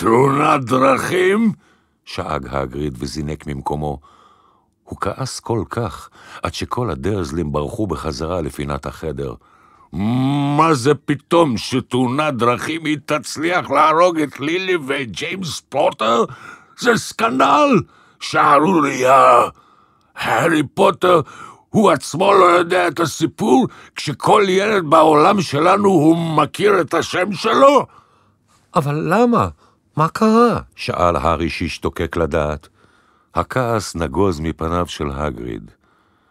תאונת דרכים? שאג הגריד וזינק ממקומו. הוא כעס כל כך, עד שכל הדרזלים ברחו בחזרה לפינת החדר. מה זה פתאום שתאונת דרכים היא תצליח להרוג את לילי ואת ג'יימס פוטר? זה סקנדל! שערורייה! הארי פוטר הוא עצמו לא יודע את הסיפור, כשכל ילד בעולם שלנו הוא מכיר את השם שלו? אבל למה? מה קרה? שאל הארי שהשתוקק לדעת. הכעס נגוז מפניו של הגריד.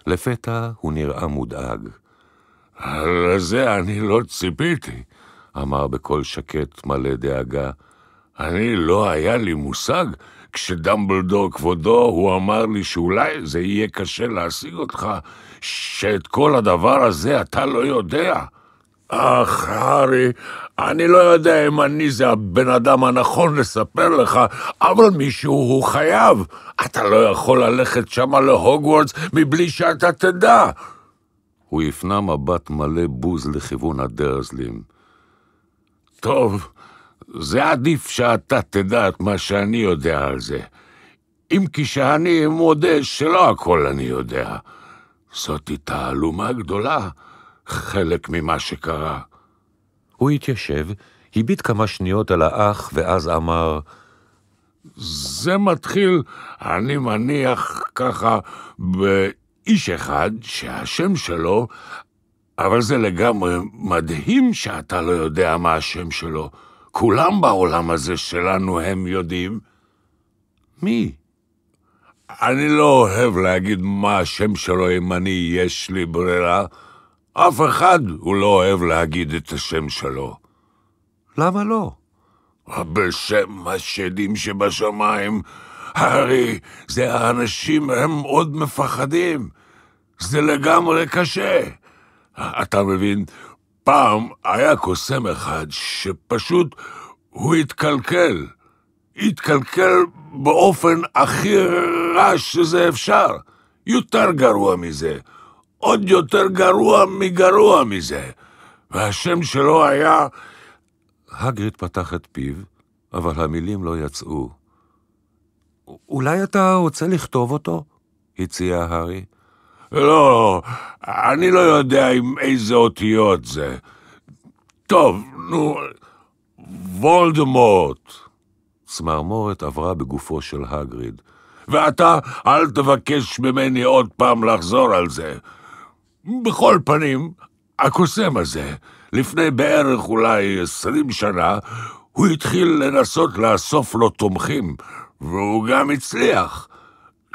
לפתע הוא נראה מודאג. לזה אני לא ציפיתי, אמר בקול שקט מלא דאגה. אני, לא היה לי מושג, כשדמבלדור כבודו, הוא אמר לי שאולי זה יהיה קשה להשיג אותך, שאת כל הדבר הזה אתה לא יודע. אך, הארי, אני לא יודע אם אני זה הבן אדם הנכון לספר לך, אבל מישהו הוא חייב. אתה לא יכול ללכת שמה להוגוורטס מבלי שאתה תדע. הוא הפנה מבט מלא בוז לכיוון הדרזלים. טוב, זה עדיף שאתה תדע את מה שאני יודע על זה. אם כי שאני מודה שלא הכל אני יודע. זאתי תעלומה גדולה. חלק ממה שקרה. הוא התיישב, הביט כמה שניות על האח, ואז אמר, זה מתחיל, אני מניח, ככה, באיש אחד שהשם שלו, אבל זה לגמרי מדהים שאתה לא יודע מה השם שלו. כולם בעולם הזה שלנו הם יודעים. מי? אני לא אוהב להגיד מה השם שלו אם אני יש לי ברירה. אף אחד הוא לא אוהב להגיד את השם שלו. למה לא? בשם השדים שבשמיים, הרי זה האנשים, הם עוד מפחדים. זה לגמרי קשה. אתה מבין, פעם היה קוסם אחד שפשוט הוא התקלקל. התקלקל באופן הכי רע שזה אפשר. יותר גרוע מזה. עוד יותר גרוע מגרוע מזה, והשם שלו היה... הגריד פתח את פיו, אבל המילים לא יצאו. אולי אתה רוצה לכתוב אותו? הציע הארי. לא, אני לא יודע עם איזה אותיות זה. טוב, נו, וולדמורט. צמרמורת עברה בגופו של הגריד. ואתה, אל תבקש ממני עוד פעם לחזור על זה. בכל פנים, הקוסם הזה, לפני בערך אולי עשרים שנה, הוא התחיל לנסות לאסוף לו תומכים, והוא גם הצליח.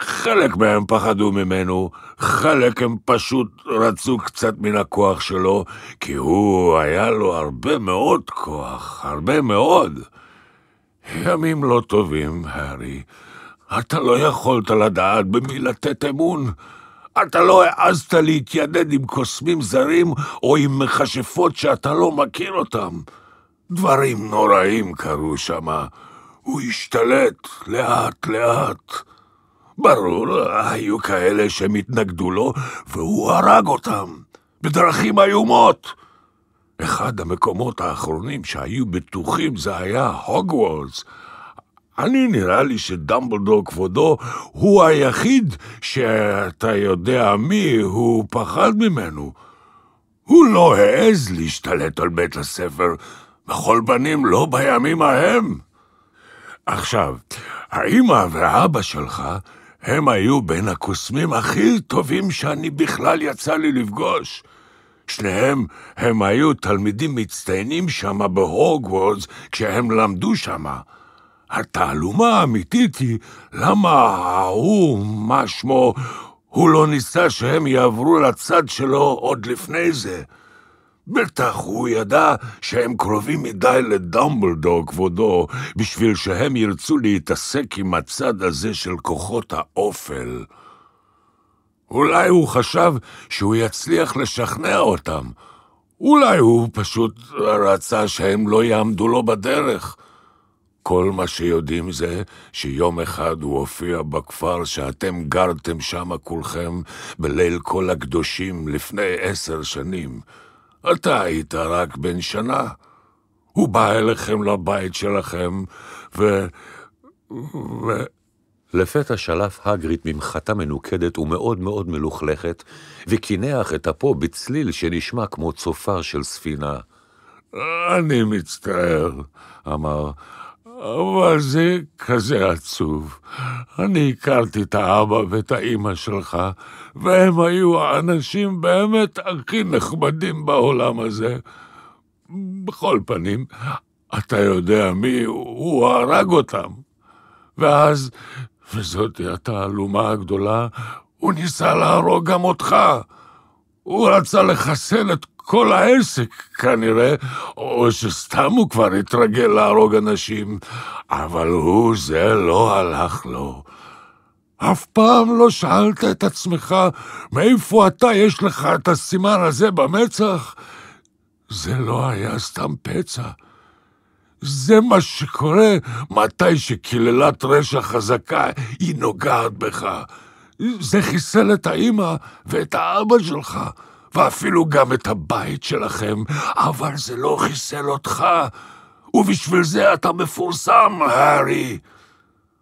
חלק מהם פחדו ממנו, חלק הם פשוט רצו קצת מן הכוח שלו, כי הוא, היה לו הרבה מאוד כוח, הרבה מאוד. ימים לא טובים, הארי. אתה לא יכולת לדעת במי לתת אמון. אתה לא העזת להתיידד עם קוסמים זרים או עם מכשפות שאתה לא מכיר אותם. דברים נוראים קרו שמה. הוא השתלט לאט-לאט. ברור, היו כאלה שהם התנגדו לו, והוא הרג אותם, בדרכים איומות. אחד המקומות האחרונים שהיו בטוחים זה היה הוגוורטס, אני נראה לי שדמבלדור כבודו הוא היחיד שאתה יודע מי הוא פחד ממנו. הוא לא העז להשתלט על בית הספר, בכל בנים לא בימים ההם. עכשיו, האמא ואבא שלך, הם היו בין הקוסמים הכי טובים שאני בכלל יצא לי לפגוש. שניהם, הם היו תלמידים מצטיינים שמה בהוגוורדס כשהם למדו שמה. התעלומה האמיתית היא למה ההוא, מה שמו, הוא לא ניסה שהם יעברו לצד שלו עוד לפני זה. בטח הוא ידע שהם קרובים מדי לדמבלדור, כבודו, בשביל שהם ירצו להתעסק עם הצד הזה של כוחות האופל. אולי הוא חשב שהוא יצליח לשכנע אותם. אולי הוא פשוט רצה שהם לא יעמדו לו בדרך. כל מה שיודעים זה שיום אחד הוא הופיע בכפר שאתם גרתם שם כולכם בליל כל הקדושים לפני עשר שנים. אתה היית רק בן שנה. הוא בא אליכם לבית שלכם, ו... ו... לפתע שלף הגריד ממחטה מנוקדת ומאוד מאוד מלוכלכת, וקינח את אפו בצליל שנשמע כמו צופר של ספינה. אני מצטער, אמר, אבל זה כזה עצוב. אני הכרתי את האבא ואת האימא שלך, והם היו האנשים באמת הכי נחמדים בעולם הזה. בכל פנים, אתה יודע מי, הוא הרג אותם. ואז, וזאת התעלומה הגדולה, הוא ניסה להרוג גם אותך. הוא רצה לחסל את כל העסק כנראה, או שסתם הוא כבר התרגל להרוג אנשים, אבל הוא זה לא הלך לו. אף פעם לא שאלת את עצמך מאיפה אתה יש לך את הסימן הזה במצח? זה לא היה סתם פצע. זה מה שקורה מתי שקללת רשע חזקה היא נוגעת בך. זה חיסל את האימא ואת האבא שלך. ואפילו גם את הבית שלכם, אבל זה לא חיסל אותך, ובשביל זה אתה מפורסם, הארי.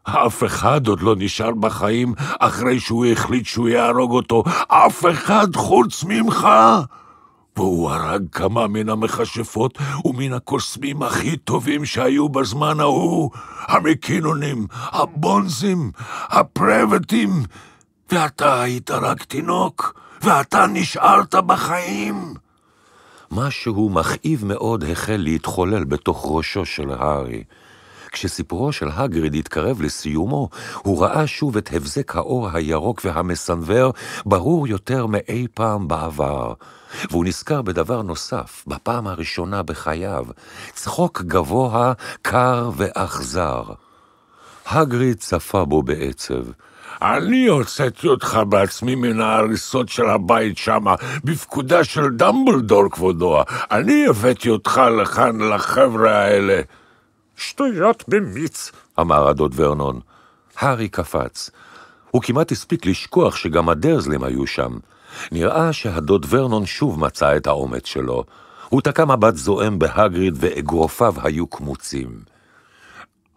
אף אחד עוד לא נשאר בחיים אחרי שהוא החליט שהוא יהרוג אותו, אף אחד חוץ ממך. והוא הרג כמה מן המכשפות ומן הקוסמים הכי טובים שהיו בזמן ההוא, המקינונים, הבונזים, הפרבטים, ואתה היית רק תינוק. ואתה נשארת בחיים? משהו מכאיב מאוד החל להתחולל בתוך ראשו של הארי. כשסיפורו של הגריד התקרב לסיומו, הוא ראה שוב את הבזק האור הירוק והמסנוור, ברור יותר מאי פעם בעבר. והוא נזכר בדבר נוסף, בפעם הראשונה בחייו, צחוק גבוה, קר ואכזר. הגריד צפה בו בעצב. אני הוצאתי אותך בעצמי מן ההריסות של הבית שמה, בפקודה של דמבלדור, כבודו. אני הבאתי אותך לכאן, לחבר'ה האלה. שטויות במיץ, אמר הדוד ורנון. הארי קפץ. הוא כמעט הספיק לשכוח שגם הדרזלים היו שם. נראה שהדוד ורנון שוב מצא את האומץ שלו. הוא תקע מבט זועם בהגריד ואגרופיו היו קמוצים.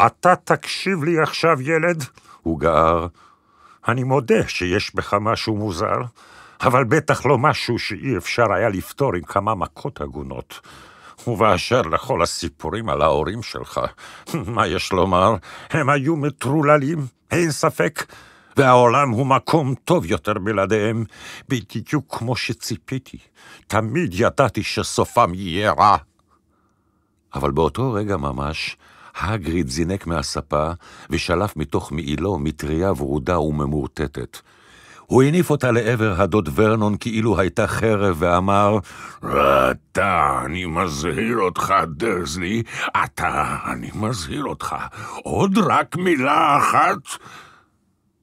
אתה תקשיב לי עכשיו, ילד? הוא גער. אני מודה שיש בך משהו מוזר, אבל בטח לא משהו שאי אפשר היה לפתור עם כמה מכות הגונות. ובאשר לכל הסיפורים על ההורים שלך, מה יש לומר? הם היו מטרוללים, אין ספק, והעולם הוא מקום טוב יותר בלעדיהם, בדיוק כמו שציפיתי. תמיד ידעתי שסופם יהיה רע. אבל באותו רגע ממש, הגריד זינק מהספה ושלף מתוך מעילו מטריה ורודה וממורטטת. הוא הניף אותה לעבר הדוד ורנון כאילו הייתה חרב ואמר, אתה, אני מזהיר אותך, דרזלי, אתה, אני מזהיר אותך, עוד רק מילה אחת.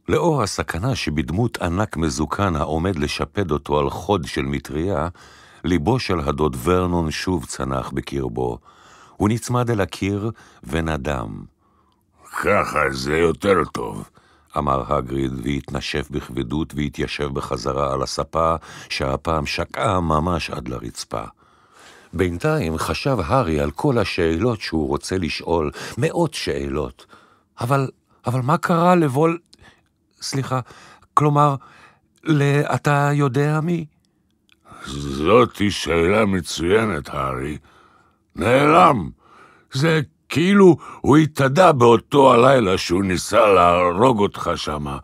לאור הסכנה שבדמות ענק מזוקן העומד לשפד אותו על חוד של מטריה, ליבו של הדוד ורנון שוב צנח בקרבו. הוא נצמד אל הקיר ונדם. ככה זה יותר טוב, אמר הגריד, והתנשף בכבדות והתיישב בחזרה על הספה, שהפעם שקעה ממש עד לרצפה. בינתיים חשב הארי על כל השאלות שהוא רוצה לשאול, מאות שאלות. אבל, אבל מה קרה לבול... סליחה, כלומר, לאתה יודע מי? זאתי שאלה מצוינת, הארי. נעלם. זה כאילו הוא התאדה באותו הלילה שהוא ניסה להרוג אותך שמה.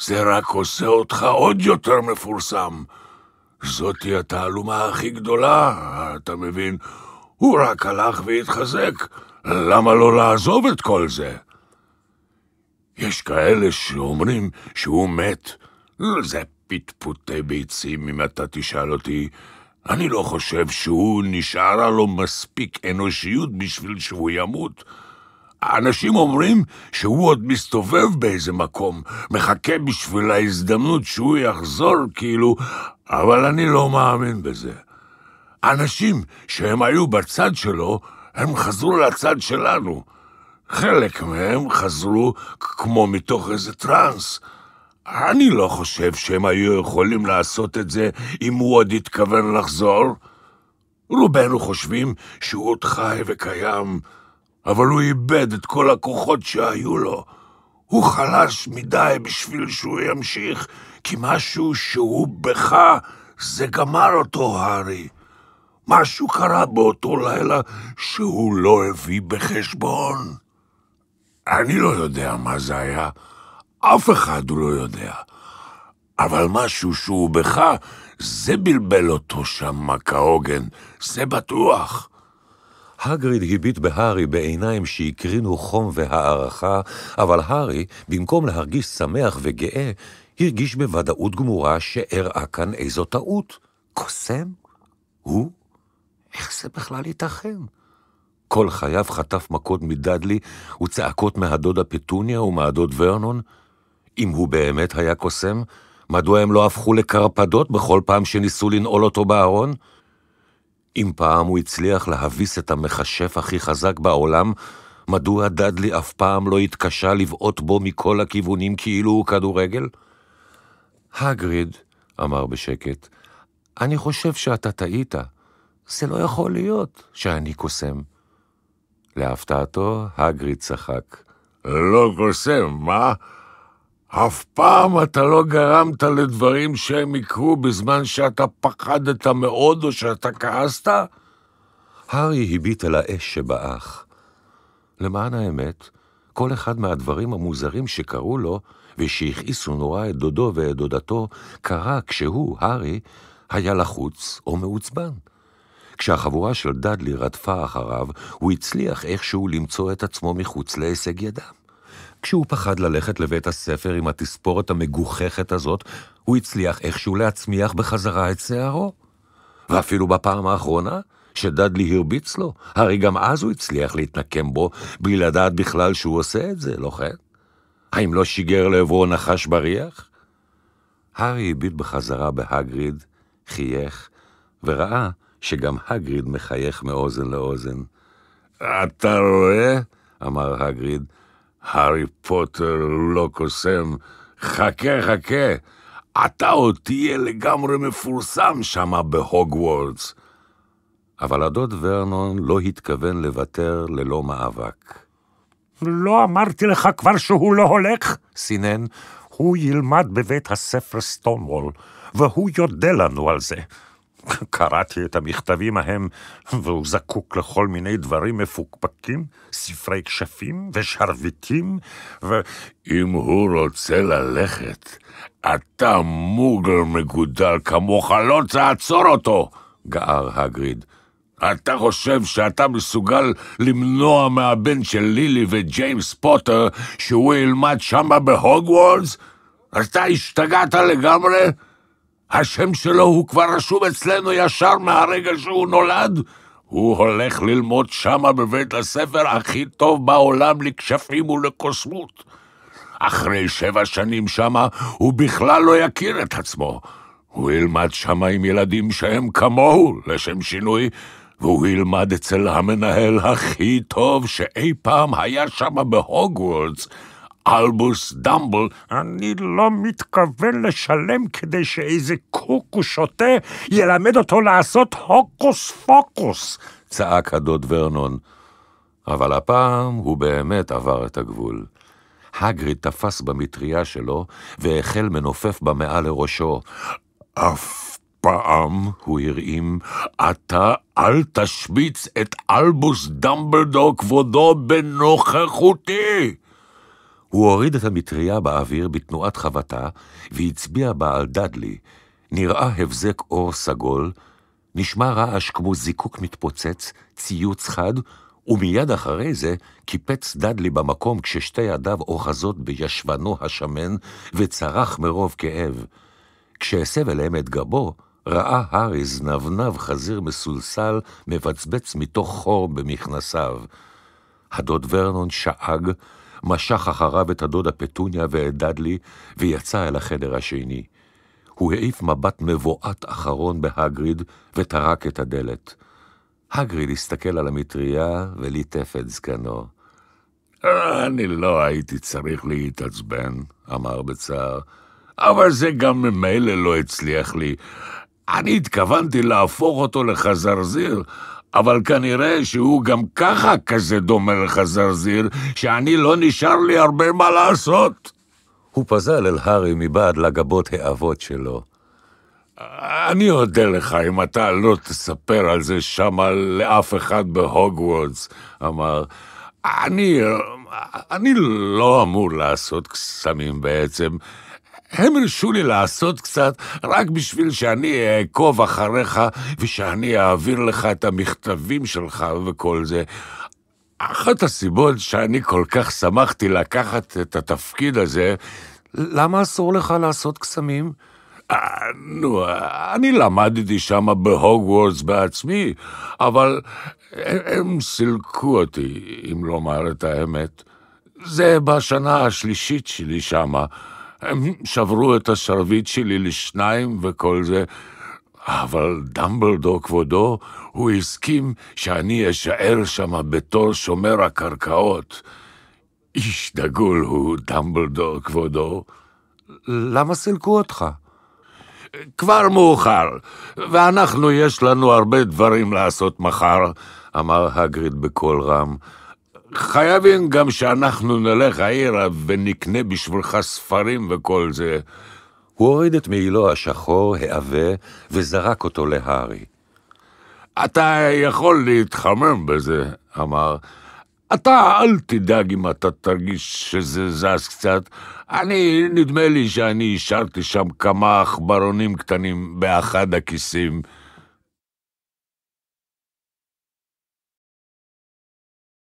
זה רק עושה אותך עוד יותר מפורסם. זאתי התעלומה הכי גדולה, אתה מבין? הוא רק הלך והתחזק, למה לא לעזוב את כל זה? יש כאלה שאומרים שהוא מת. זה פטפוטי ביצים, אם אתה תשאל אותי. אני לא חושב שהוא נשארה לו מספיק אנושיות בשביל שהוא ימות. אנשים אומרים שהוא עוד מסתובב באיזה מקום, מחכה בשביל ההזדמנות שהוא יחזור, כאילו, אבל אני לא מאמין בזה. אנשים שהם היו בצד שלו, הם חזרו לצד שלנו. חלק מהם חזרו כמו מתוך איזה טראנס. אני לא חושב שהם היו יכולים לעשות את זה אם הוא עוד התכוון לחזור. רובנו חושבים שהוא עוד חי וקיים, אבל הוא איבד את כל הכוחות שהיו לו. הוא חלש מדי בשביל שהוא ימשיך, כי משהו שהוא בך, זה גמר אותו, הארי. משהו קרה באותו לילה שהוא לא הביא בחשבון. אני לא יודע מה זה היה. אף אחד הוא לא יודע. אבל משהו שהוא בך, זה בלבל אותו שם, מכה עוגן, זה בטוח. הגריד הביט בהארי בעיניים שהקרינו חום והערכה, אבל הארי, במקום להרגיש שמח וגאה, הרגיש בוודאות גמורה שאירעה כאן איזו טעות. קוסם? הוא? איך זה בכלל ייתכן? כל חייו חטף מכות מדדלי וצעקות מהדודה פטוניה ומהדוד ורנון, אם הוא באמת היה קוסם, מדוע הם לא הפכו לקרפדות בכל פעם שניסו לנעול אותו בארון? אם פעם הוא הצליח להביס את המכשף הכי חזק בעולם, מדוע דאדלי אף פעם לא התקשה לבעוט בו מכל הכיוונים כאילו הוא כדורגל? הגריד, אמר בשקט, אני חושב שאתה טעית. זה לא יכול להיות שאני קוסם. להפתעתו, הגריד צחק. לא קוסם, מה? אף פעם אתה לא גרמת לדברים שהם יקרו בזמן שאתה פחדת מאוד או שאתה כעסת? הארי הביט על האש שבאח. למען האמת, כל אחד מהדברים המוזרים שקרו לו, ושהכעיסו נורא את דודו ואת דודתו, קרה כשהוא, הארי, היה לחוץ או מעוצבן. כשהחבורה של דאדלי רדפה אחריו, הוא הצליח איכשהו למצוא את עצמו מחוץ להישג ידם. כשהוא פחד ללכת לבית הספר עם התספורת המגוחכת הזאת, הוא הצליח איכשהו להצמיח בחזרה את שערו. ואפילו בפעם האחרונה, שדדלי הרביץ לו, הרי גם אז הוא הצליח להתנקם בו, בלי לדעת בכלל שהוא עושה את זה, לא כן? האם לא שיגר לעברו נחש בריח? הארי הביט בחזרה בהגריד, חייך, וראה שגם הגריד מחייך מאוזן לאוזן. אתה רואה? אמר הגריד, הארי פוטר לא קוסם, חכה, חכה, אתה עוד תהיה לגמרי מפורסם שם בהוגוורטס. אבל הדוד ורנון לא התכוון לוותר ללא מאבק. לא אמרתי לך כבר שהוא לא הולך? סינן. הוא ילמד בבית הספר סטונוול, והוא יודה לנו על זה. קראתי את המכתבים ההם, והוא זקוק לכל מיני דברים מפוקפקים, ספרי כשפים ושרביטים, ואם הוא רוצה ללכת, אתה מוגל מגודל כמוך, לא תעצור אותו! גער הגריד. אתה חושב שאתה מסוגל למנוע מהבן של לילי וג'יימס פוטר שהוא ילמד שמה בהוגוורדס? אתה השתגעת לגמרי? השם שלו הוא כבר רשום אצלנו ישר מהרגע שהוא נולד. הוא הולך ללמוד שמה בבית הספר הכי טוב בעולם לכשפים ולקוסמות. אחרי שבע שנים שמה, הוא בכלל לא יכיר את עצמו. הוא ילמד שמה עם ילדים שהם כמוהו, לשם שינוי, והוא ילמד אצל המנהל הכי טוב שאי פעם היה שמה בהוגוורטס. אלבוס דמבל, אני לא מתכוון לשלם כדי שאיזה קוקו שוטה ילמד אותו לעשות הוקוס פוקוס, צעק הדוד ורנון. אבל הפעם הוא באמת עבר את הגבול. הגריד תפס במטריה שלו והחל מנופף בה מעל לראשו. אף פעם, הוא הרעים, אתה אל תשמיץ את אלבוס דמבלדור כבודו בנוכחותי! הוא הוריד את המטריה באוויר בתנועת חבטה, והצביע בה על דדלי. נראה הבזק אור סגול, נשמע רעש כמו זיקוק מתפוצץ, ציוץ חד, ומיד אחרי זה קיפץ דדלי במקום כששתי ידיו אוחזות בישבנו השמן, וצרח מרוב כאב. כשהסב אליהם את גבו, ראה הארי זנבנב חזיר מסולסל מבצבץ מתוך חור במכנסיו. הדוד ורנון שאג, משך אחריו את הדודה פטוניה ואת דדלי, ויצא אל החדר השני. הוא העיף מבט מבועת אחרון בהגריד, וטרק את הדלת. הגריד הסתכל על המטריה וליטף את זקנו. אני לא הייתי צריך להתעצבן, אמר בצער, אבל זה גם ממילא לא הצליח לי. אני התכוונתי להפוך אותו לחזרזיר, אבל כנראה שהוא גם ככה כזה דומה לחזרזיר, שאני לא נשאר לי הרבה מה לעשות. הוא פזל אל הארי מבעד לגבות האבות שלו. אני אודה לך אם אתה לא תספר על זה שמה לאף אחד בהוגוורטס, אמר. אני, אה, אני לא אמור לעשות קסמים בעצם. הם הרשו לי לעשות קצת רק בשביל שאני אעקוב אחריך ושאני אעביר לך את המכתבים שלך וכל זה. אחת הסיבות שאני כל כך שמחתי לקחת את התפקיד הזה, למה אסור לך לעשות קסמים? אה, נו, אני למדתי שם בהוגוורטס בעצמי, אבל הם סילקו אותי, אם לומר את האמת. זה בשנה השלישית שלי שמה. הם שברו את השרביט שלי לשניים וכל זה, אבל דמבלדור כבודו, הוא הסכים שאני אשאר שם בתור שומר הקרקעות. איש דגול הוא דמבלדור כבודו. למה סילקו אותך? כבר מאוחר, ואנחנו, יש לנו הרבה דברים לעשות מחר, אמר הגריד בקול רם. חייבים גם שאנחנו נלך העירה ונקנה בשבילך ספרים וכל זה. הוא הוריד את מעילו השחור, העבה, וזרק אותו להארי. אתה יכול להתחמם בזה, אמר. אתה אל תדאג אם אתה תרגיש שזה זז קצת. אני, נדמה לי שאני השארתי שם כמה עכברונים קטנים באחד הכיסים.